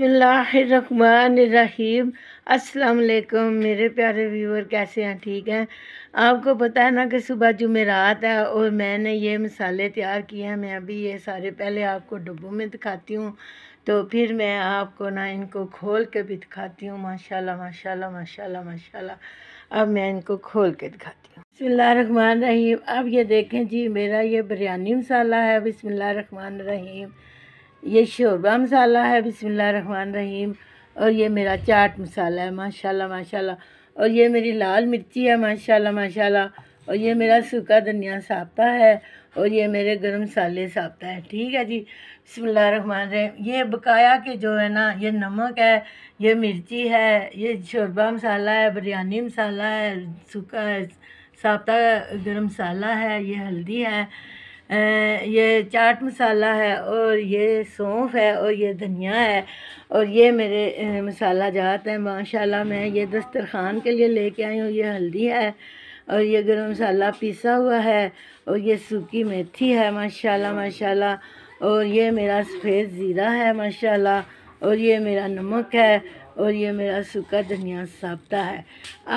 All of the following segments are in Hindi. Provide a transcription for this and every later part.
बसमीम अस्सलाम वालेकुम मेरे प्यारे व्यूअर कैसे हैं ठीक हैं आपको पता है ना कि सुबह जुमेरात है और मैंने ये मसाले तैयार किए हैं मैं अभी ये सारे पहले आपको डब्बों में दिखाती हूँ तो फिर मैं आपको ना इनको खोल के भी दिखाती हूँ माशाल्लाह माशाल्लाह माशाल्लाह माशाल्लाह अब मैं इनको खोल के दिखाती हूँ बसमान रहीम अब ये देखें जी मेरा ये बिरयानी मसाला है बसमान रहीम ये शोरबा मसाला है बिसमान रहीम और ये मेरा चाट मसाला है माशाल्लाह माशाल्लाह और ये मेरी लाल मिर्ची है माशाल्लाह माशाल्लाह और ये मेरा सूखा धनिया साबता है और ये मेरे गरम मसाले साबता है ठीक है जी बसमिल्ल रहमान रहीम ये बकाया के जो है ना ये नमक है ये मिर्ची है ये शोरबा मसाला है बिरयानी मसाला है सूखा साबता गर्म मसाला है ये हल्दी है ये चाट मसाला है और ये सौंफ है और ये धनिया है और ये मेरे मसाला जात हैं माशाल्लाह मैं ये दस्तरखान के लिए लेके आई हूँ ये हल्दी है और ये गरम मसाला पिसा हुआ है और ये सूखी मेथी है माशाल्लाह माशाल्लाह और ये मेरा सफ़ेद ज़ीरा है माशाल्लाह और ये मेरा नमक है और ये मेरा सूखा धनिया साबता है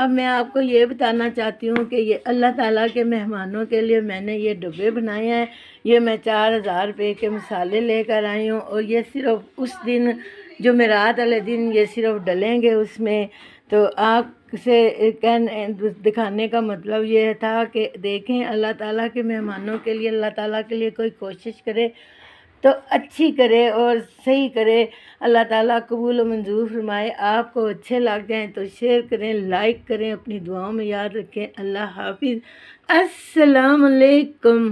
अब मैं आपको ये बताना चाहती हूँ कि ये अल्लाह ताला के मेहमानों के लिए मैंने ये डब्बे बनाए हैं ये मैं चार हज़ार रुपये के मसाले लेकर आई हूँ और ये सिर्फ उस दिन जो मैं रात वाले दिन ये सिर्फ डलेंगे उसमें तो आप से कहने दिखाने का मतलब ये था कि देखें अल्लाह ताला के मेहमानों के लिए अल्लाह ताला के लिए कोई कोशिश करे तो अच्छी करे और सही करे अल्लाह ताला कबूल मंजूर फरमाए आपको अच्छे लग जाएँ तो शेयर करें लाइक करें अपनी दुआओं में याद रखें अल्लाह हाफिज़ असलकम